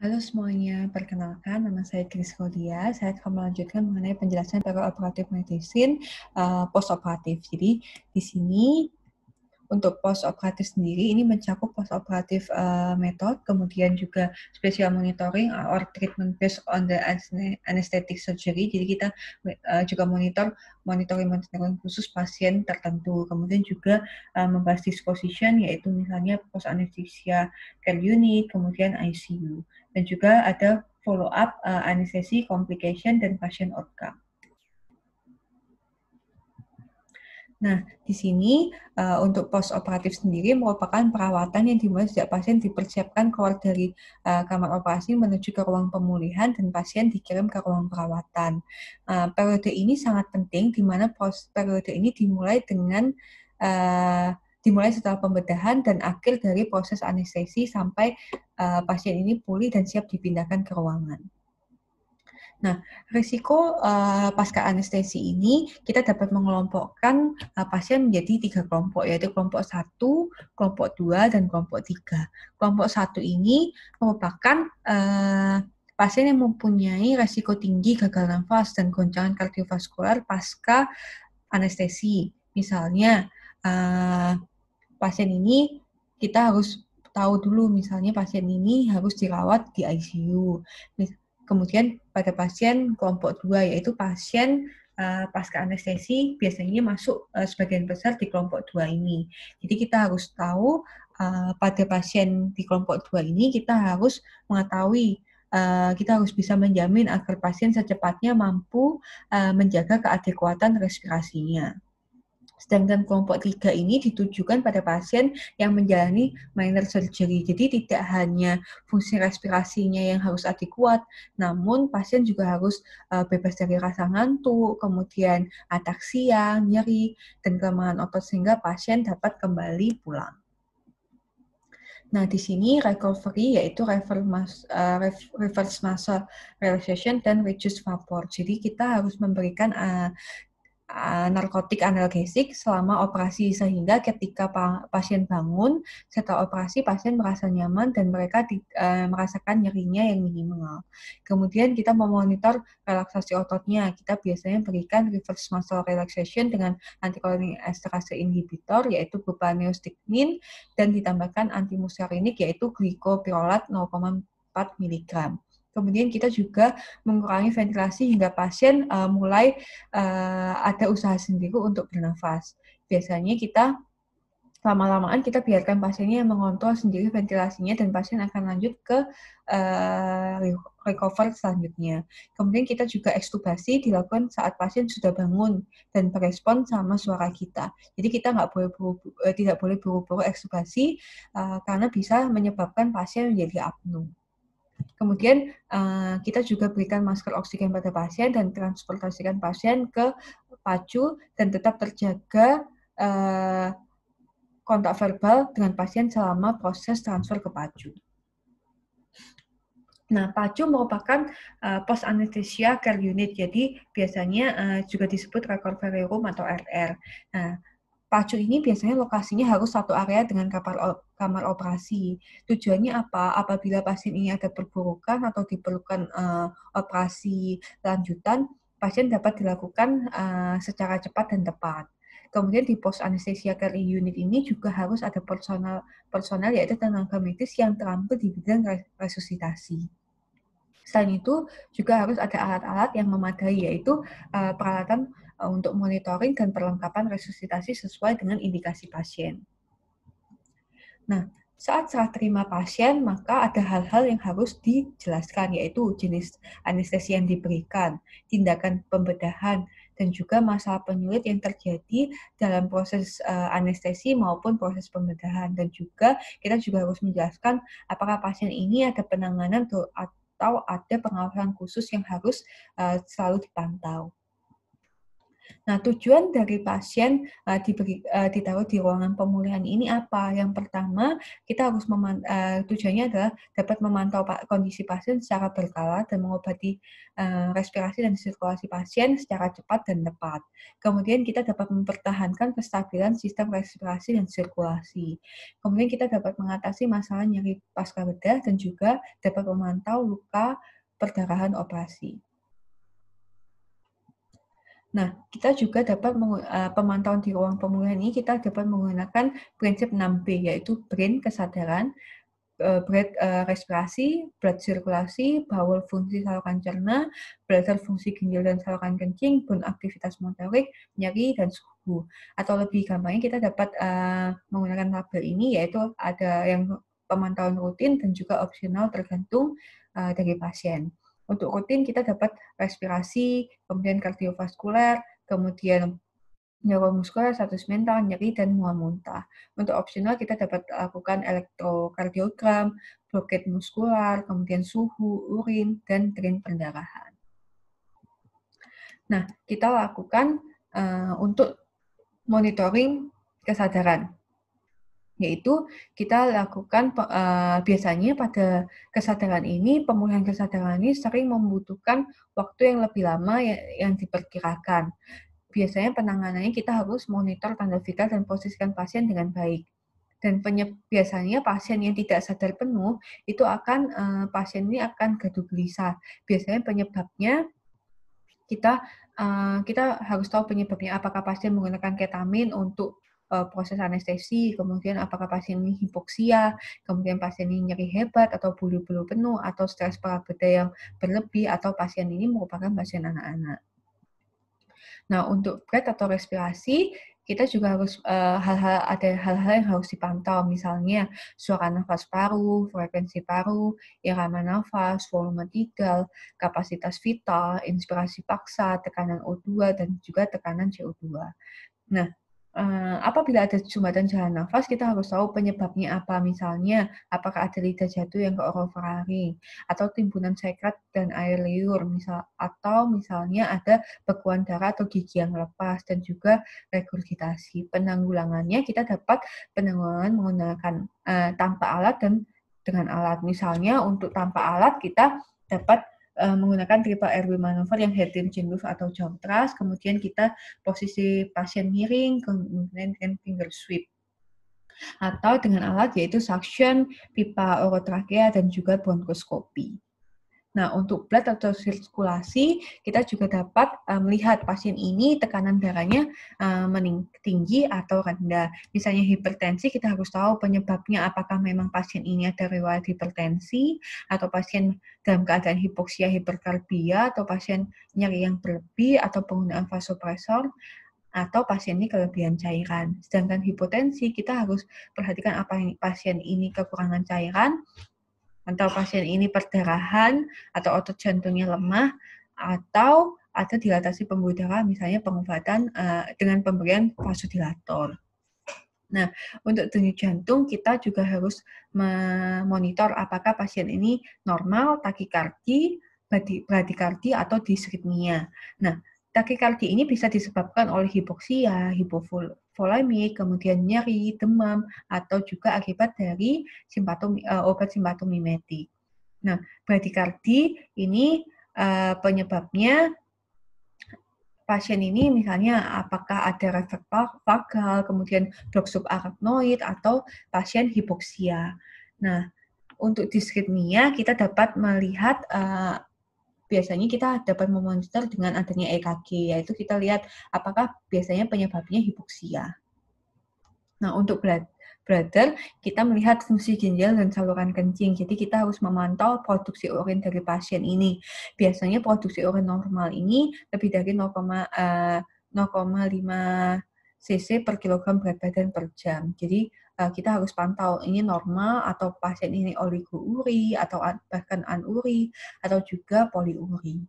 Halo semuanya, perkenalkan nama saya Chris Kodia. Saya akan melanjutkan mengenai penjelasan operatif medicine uh, eh, postoperatif. Jadi di sini untuk postoperatif sendiri ini mencakup postoperatif uh, eh, method, kemudian juga special monitoring or treatment based on the anesthetic surgery. Jadi kita uh, juga monitor monitoring monitoring khusus pasien tertentu. Kemudian juga uh, membahas disposition yaitu misalnya post anesthesia care unit, kemudian ICU dan juga ada follow up uh, eh, anestesi, complication, dan patient outcome. Nah, di sini uh, untuk operatif sendiri merupakan perawatan yang dimulai sejak pasien dipersiapkan keluar dari uh, kamar operasi menuju ke ruang pemulihan dan pasien dikirim ke ruang perawatan. Uh, periode ini sangat penting di mana periode ini dimulai dengan uh, dimulai setelah pembedahan dan akhir dari proses anestesi sampai uh, pasien ini pulih dan siap dipindahkan ke ruangan. Nah, risiko uh, pasca anestesi ini kita dapat mengelompokkan uh, pasien menjadi tiga kelompok, yaitu kelompok satu, kelompok dua, dan kelompok tiga. Kelompok satu ini merupakan uh, pasien yang mempunyai risiko tinggi gagal nafas dan goncangan kardiovaskular pasca anestesi. Misalnya, uh, pasien ini kita harus tahu dulu misalnya pasien ini harus dirawat di ICU. Kemudian pada pasien kelompok dua yaitu pasien uh, pasca anestesi biasanya masuk uh, sebagian besar di kelompok dua ini. Jadi kita harus tahu uh, pada pasien di kelompok dua ini kita harus mengetahui uh, kita harus bisa menjamin agar pasien secepatnya mampu uh, menjaga keadekuatan respirasinya. Sedangkan kelompok tiga ini ditujukan pada pasien yang menjalani minor surgery. Jadi tidak hanya fungsi respirasinya yang harus adekuat, namun pasien juga harus uh, bebas dari rasa ngantuk, kemudian ataksia, nyeri, dan kelemahan otot sehingga pasien dapat kembali pulang. Nah, di sini recovery yaitu eh, reverse, muscle relaxation dan reduce vapor. Jadi, kita harus memberikan eh, Eh, narkotik analgesik selama operasi sehingga ketika pasien bangun setelah operasi pasien merasa nyaman dan mereka di, e, merasakan nyerinya yang minimal. Kemudian kita memonitor relaksasi ototnya. Kita biasanya berikan reverse muscle relaxation dengan esterase inhibitor yaitu berupa dan ditambahkan antimuskarinik yaitu glikopirolat 0,4 mg. Kemudian kita juga mengurangi ventilasi hingga pasien uh, mulai uh, ada usaha sendiri untuk bernafas. Biasanya kita lama-lamaan kita biarkan pasiennya mengontrol sendiri ventilasinya dan pasien akan lanjut ke uh, recover selanjutnya. Kemudian kita juga ekstubasi dilakukan saat pasien sudah bangun dan berespon sama suara kita. Jadi kita nggak boleh buru, tidak boleh buru-buru ekstubasi uh, karena bisa menyebabkan pasien menjadi apnu. Kemudian uh, kita juga berikan masker oksigen pada pasien dan transportasikan pasien ke pacu dan tetap terjaga uh, kontak verbal dengan pasien selama proses transfer ke pacu. Nah, PACU merupakan uh, eh, post anesthesia care unit, jadi biasanya uh, juga disebut recovery room atau RR. Nah, PACU ini biasanya lokasinya harus satu area dengan kapal kamar operasi. Tujuannya apa? Apabila pasien ini ada perburukan atau diperlukan uh, operasi lanjutan, pasien dapat dilakukan uh, secara cepat dan tepat. Kemudian di pos anestesia care unit ini juga harus ada personal personal yaitu tenaga medis yang terampil di bidang resusitasi. Selain itu juga harus ada alat-alat yang memadai yaitu uh, peralatan untuk monitoring dan perlengkapan resusitasi sesuai dengan indikasi pasien. Nah, saat saat terima pasien, maka ada hal-hal yang harus dijelaskan, yaitu jenis anestesi yang diberikan, tindakan pembedahan, dan juga masalah penyulit yang terjadi dalam proses eh, anestesi maupun proses pembedahan. Dan juga kita juga harus menjelaskan apakah pasien ini ada penanganan atau ada pengawasan khusus yang harus eh, selalu dipantau. Nah, tujuan dari pasien uh, diberi, uh, ditaruh di ruangan pemulihan ini apa? Yang pertama, kita harus memantau, uh, eh, tujuannya adalah dapat memantau kondisi pasien secara berkala dan mengobati uh, respirasi dan sirkulasi pasien secara cepat dan tepat. Kemudian kita dapat mempertahankan kestabilan sistem respirasi dan sirkulasi. Kemudian kita dapat mengatasi masalah nyeri pasca bedah dan juga dapat memantau luka perdarahan operasi. Nah, kita juga dapat eh, pemantauan di ruang pemulihan ini kita dapat menggunakan prinsip 6B yaitu brain kesadaran, eh, breath eh, respirasi, blood sirkulasi, bowel fungsi saluran cerna, bladder fungsi ginjal dan saluran kencing, bone aktivitas motorik, nyeri dan suhu. Atau lebih gampangnya kita dapat menggunakan label ini yaitu ada yang pemantauan rutin dan juga opsional tergantung dari pasien untuk rutin kita dapat respirasi, kemudian kardiovaskuler, kemudian neuromuskular, status mental, nyeri, dan mual muntah. Untuk opsional kita dapat lakukan elektrokardiogram, bloket muskular, kemudian suhu, urin, dan drain pendarahan. Nah, kita lakukan uh, untuk monitoring kesadaran yaitu kita lakukan uh, biasanya pada kesadaran ini pemulihan kesadaran ini sering membutuhkan waktu yang lebih lama yang, yang diperkirakan. Biasanya penanganannya kita harus monitor tanda vital dan posisikan pasien dengan baik. Dan penyeb, biasanya pasien yang tidak sadar penuh itu akan uh, pasien ini akan gaduh gelisah. Biasanya penyebabnya kita uh, kita harus tahu penyebabnya apakah pasien menggunakan ketamin untuk uh, proses anestesi, kemudian apakah pasien ini hipoksia, kemudian pasien ini nyeri hebat atau bulu-bulu penuh atau stres parabeda yang berlebih atau pasien ini merupakan pasien anak-anak. Nah, untuk breath atau respirasi kita juga harus eh, hal-hal uh, ada hal-hal yang harus dipantau misalnya suara nafas paru, frekuensi paru, irama nafas, volume tidal, kapasitas vital, inspirasi paksa, tekanan O2 dan juga tekanan CO2. Nah, Eh, apabila ada jembatan jalan nafas, kita harus tahu penyebabnya apa. Misalnya, apakah ada lidah jatuh yang ke orofaring, atau timbunan sekret dan air liur, misal, atau misalnya ada bekuan darah atau gigi yang lepas, dan juga regurgitasi. Penanggulangannya kita dapat penanggulangan menggunakan uh, tanpa alat dan dengan alat. Misalnya, untuk tanpa alat kita dapat uh, menggunakan triple RB manuver yang head chin move atau jump thrust, kemudian kita posisi pasien miring, kemudian dengan finger sweep atau dengan alat yaitu suction, pipa orotrakea dan juga bronkoskopi. Nah, untuk blood atau sirkulasi, kita juga dapat uh, melihat pasien ini tekanan darahnya uh, mening tinggi atau rendah. Misalnya hipertensi, kita harus tahu penyebabnya apakah memang pasien ini ada riwayat hipertensi atau pasien dalam keadaan hipoksia hiperkarbia atau pasien nyeri yang berlebih atau penggunaan vasopresor atau pasien ini kelebihan cairan. Sedangkan hipotensi, kita harus perhatikan apa yang pasien ini kekurangan cairan, atau pasien ini perdarahan atau otot jantungnya lemah atau ada dilatasi pembuluh darah misalnya pengobatan uh, dengan pemberian vasodilator. Nah, untuk denyut jantung kita juga harus memonitor apakah pasien ini normal, takikardi, bradikardi atau disritmia. Nah, takikardi ini bisa disebabkan oleh hipoksia, hipoful, polemik, kemudian nyeri, demam, atau juga akibat dari simpatum, uh, eh, obat simpatomimetik. Nah, bradikardi ini uh, penyebabnya pasien ini misalnya apakah ada refleks vagal, kemudian blok subarachnoid atau pasien hipoksia. Nah, untuk diskritnya kita dapat melihat uh, biasanya kita dapat memonitor dengan adanya EKG, yaitu kita lihat apakah biasanya penyebabnya hipoksia. Nah, untuk brother, kita melihat fungsi ginjal dan saluran kencing. Jadi kita harus memantau produksi urin dari pasien ini. Biasanya produksi urin normal ini lebih dari 0,5 eh, cc per kilogram berat badan per jam. Jadi Eh, kita harus pantau ini normal atau pasien ini oliguuri atau bahkan anuri atau juga poliuri.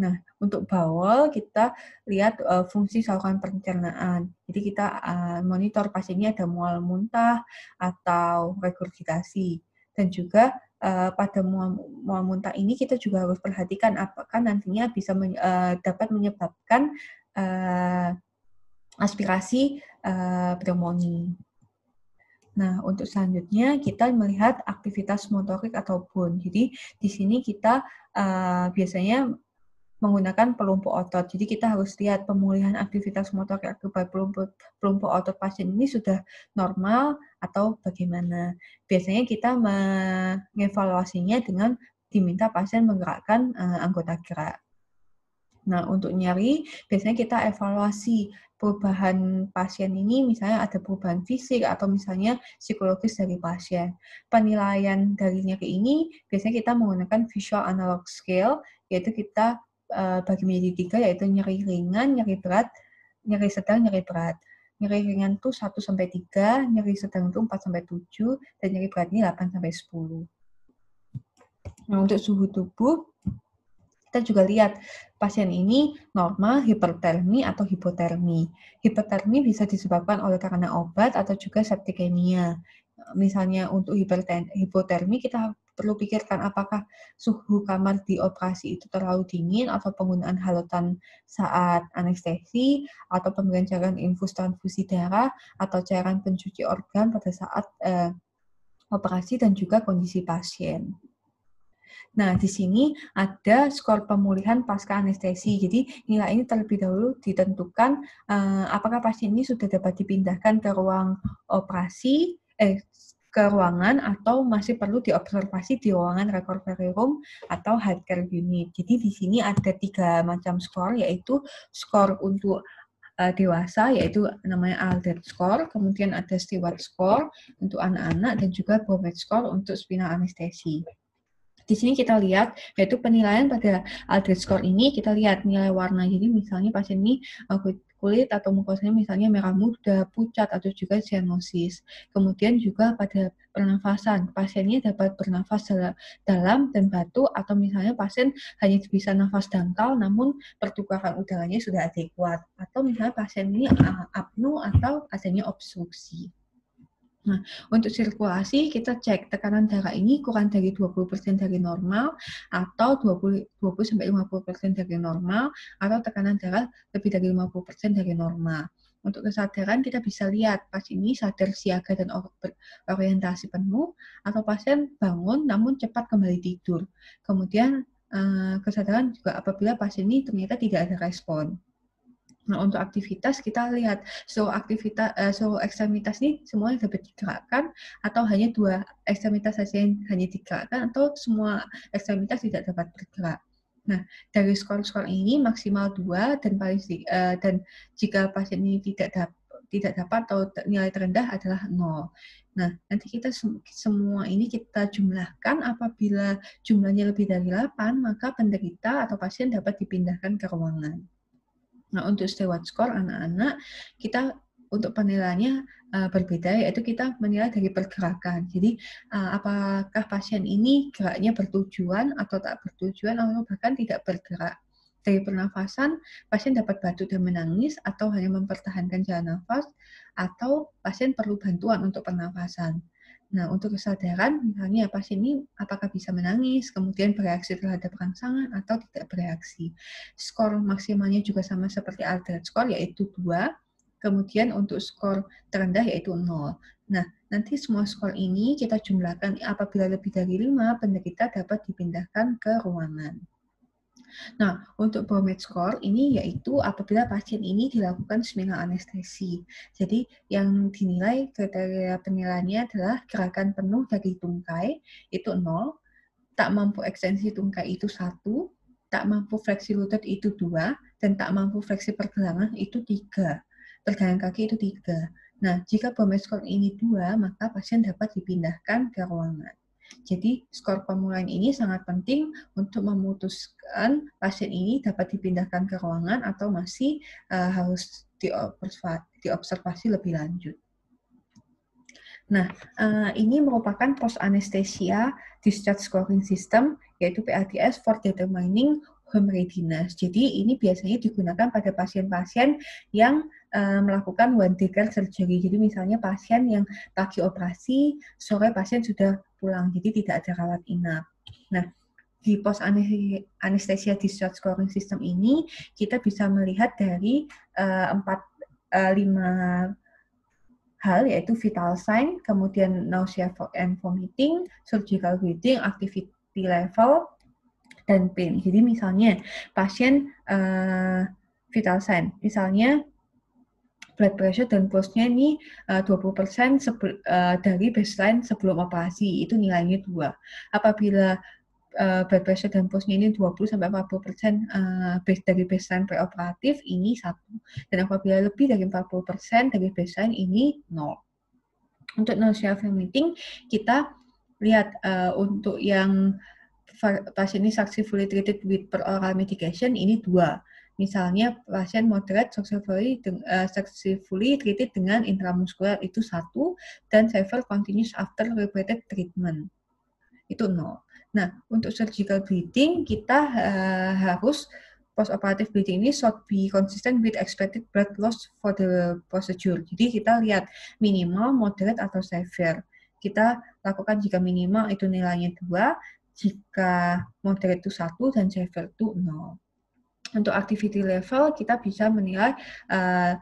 Nah, untuk bawal kita lihat uh, fungsi saluran pencernaan. Jadi kita uh, monitor pasiennya ada mual muntah atau regurgitasi. Dan juga uh, pada mual, mual muntah ini kita juga harus perhatikan apakah nantinya bisa men, uh, dapat menyebabkan uh, aspirasi uh, pneumonia. Nah, untuk selanjutnya kita melihat aktivitas motorik ataupun. Jadi, di sini kita uh, biasanya menggunakan pelumpuh otot. Jadi, kita harus lihat pemulihan aktivitas motorik akibat pelumpuh pelumpuh otot pasien ini sudah normal atau bagaimana. Biasanya kita mengevaluasinya dengan diminta pasien menggerakkan uh, anggota gerak. Nah, untuk nyeri, biasanya kita evaluasi perubahan pasien ini misalnya ada perubahan fisik atau misalnya psikologis dari pasien. Penilaian dari nyeri ini biasanya kita menggunakan visual analog scale yaitu kita eh, bagi menjadi tiga yaitu nyeri ringan, nyeri berat, nyeri sedang, nyeri berat. Nyeri ringan itu 1 sampai 3, nyeri sedang itu 4 sampai 7 dan nyeri berat ini 8 sampai 10. Nah, untuk suhu tubuh kita juga lihat pasien ini normal hipertermi atau hipotermi. Hipertermi bisa disebabkan oleh karena obat atau juga septikemia. Misalnya untuk hipotermi kita perlu pikirkan apakah suhu kamar di operasi itu terlalu dingin atau penggunaan halotan saat anestesi atau pemberian cairan infus transfusi darah atau cairan pencuci organ pada saat eh, operasi dan juga kondisi pasien. Nah, di sini ada skor pemulihan pasca anestesi. Jadi, nilai ini terlebih dahulu ditentukan uh, apakah pasien ini sudah dapat dipindahkan ke ruang operasi, eh, ke ruangan atau masih perlu diobservasi di ruangan recovery room atau heart care unit. Jadi di sini ada tiga macam skor yaitu skor untuk eh, dewasa yaitu namanya altered score, kemudian ada Stewart score untuk anak-anak dan juga bobet score untuk spinal anestesi di sini kita lihat yaitu penilaian pada Aldrich score ini kita lihat nilai warna. Jadi misalnya pasien ini eh, kulit atau mukosanya misalnya merah muda, pucat atau juga cyanosis. Kemudian juga pada pernafasan, pasiennya dapat bernafas dalam dan batu atau misalnya pasien hanya bisa nafas dangkal namun pertukaran udaranya sudah adekuat atau misalnya pasien ini eh, apno atau pasiennya obstruksi. Nah, untuk sirkulasi kita cek tekanan darah ini kurang dari 20% dari normal atau 20 50% dari normal atau tekanan darah lebih dari 50% dari normal. Untuk kesadaran kita bisa lihat pas ini sadar siaga dan orientasi penuh atau pasien bangun namun cepat kembali tidur. Kemudian eh, kesadaran juga apabila pasien ini ternyata tidak ada respon. Nah, untuk aktivitas kita lihat so, aktivitas uh, eh, so, ekstremitas ini semuanya dapat digerakkan atau hanya dua ekstremitas saja yang hanya digerakkan atau semua ekstremitas tidak dapat bergerak. Nah, dari skor-skor ini maksimal dua dan paling uh, dan jika pasien ini tidak dapat tidak dapat atau nilai terendah adalah nol. Nah, nanti kita semua ini kita jumlahkan apabila jumlahnya lebih dari 8, maka penderita atau pasien dapat dipindahkan ke ruangan. Nah, untuk stewart score anak-anak, kita untuk penilaiannya uh, berbeda, yaitu kita menilai dari pergerakan. Jadi, uh, apakah pasien ini geraknya bertujuan atau tak bertujuan, atau bahkan tidak bergerak. Dari pernafasan, pasien dapat batuk dan menangis, atau hanya mempertahankan jalan nafas, atau pasien perlu bantuan untuk pernafasan. Nah, untuk kesadaran, misalnya apa ya, sih ini apakah bisa menangis, kemudian bereaksi terhadap rangsangan, atau tidak bereaksi. Skor maksimalnya juga sama seperti alternate score, yaitu dua kemudian untuk skor terendah yaitu nol Nah, nanti semua skor ini kita jumlahkan apabila lebih dari lima penderita dapat dipindahkan ke ruangan. Nah, untuk Bowmed score ini yaitu apabila pasien ini dilakukan seminar anestesi. Jadi, yang dinilai kriteria penilaiannya adalah gerakan penuh dari tungkai, itu 0, tak mampu ekstensi tungkai itu 1, tak mampu fleksi lutut itu 2, dan tak mampu fleksi pergelangan itu 3. Pergelangan kaki itu 3. Nah, jika Bowmed score ini 2, maka pasien dapat dipindahkan ke ruangan. Jadi skor pemulihan ini sangat penting untuk memutuskan pasien ini dapat dipindahkan ke ruangan atau masih uh, harus diobservasi, lebih lanjut. Nah, eh, ini merupakan post anestesia discharge scoring system yaitu PADS for determining home readiness. Jadi ini biasanya digunakan pada pasien-pasien yang eh, melakukan one day care surgery. Jadi misalnya pasien yang pagi operasi, sore pasien sudah pulang, jadi tidak ada rawat inap. Nah, di pos anestesia discharge scoring system ini kita bisa melihat dari eh, empat uh, lima uh, hal yaitu vital sign, kemudian nausea and vomiting, surgical bleeding, activity level, dan pain. Jadi misalnya pasien uh, vital sign, misalnya blood pressure dan pulse nya ini uh, 20% uh, dari baseline sebelum operasi, itu nilainya 2. Apabila uh, blood pressure dan nya ini 20 sampai 40 persen uh, eh, base dari baseline preoperatif ini satu dan apabila lebih dari 40 persen dari baseline ini nol. Untuk nausea vomiting kita lihat uh, untuk yang pasien ini successfully treated with per oral ini dua Misalnya pasien moderate successfully, uh, successfully treated dengan intramuskular itu satu dan severe continuous after repeated treatment itu nol. Nah untuk surgical bleeding kita uh, harus postoperative bleeding ini should be consistent with expected blood loss for the procedure. Jadi kita lihat minimal, moderate, atau severe. Kita lakukan jika minimal itu nilainya dua, jika moderate itu satu dan severe itu nol untuk activity level kita bisa menilai uh,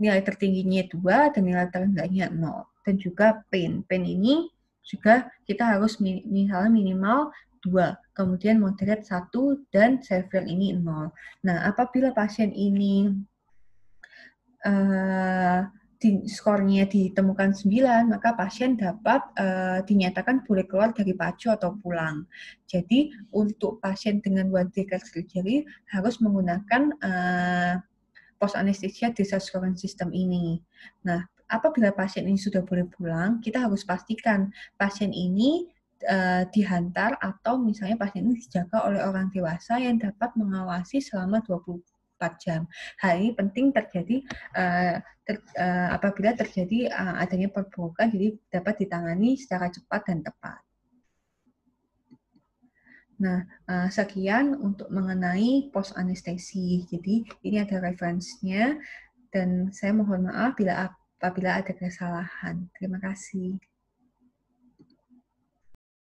nilai tertingginya dua dan nilai terendahnya nol. Dan juga pain. Pain ini juga kita harus min misalnya minimal dua kemudian moderate satu dan severe ini nol. Nah, apabila pasien ini uh, skornya ditemukan 9, maka pasien dapat e, dinyatakan boleh keluar dari pacu atau pulang. Jadi untuk pasien dengan one trigger harus menggunakan eh, pos post anestesia disaster scoring system ini. Nah, apabila pasien ini sudah boleh pulang, kita harus pastikan pasien ini e, dihantar atau misalnya pasien ini dijaga oleh orang dewasa yang dapat mengawasi selama 20 24 jam. Hal ini penting terjadi uh, ter, uh, apabila terjadi uh, adanya perburukan, jadi dapat ditangani secara cepat dan tepat. Nah, sekian untuk mengenai pos anestesi. Jadi, ini ada referensinya dan saya mohon maaf bila apabila ada kesalahan. Terima kasih.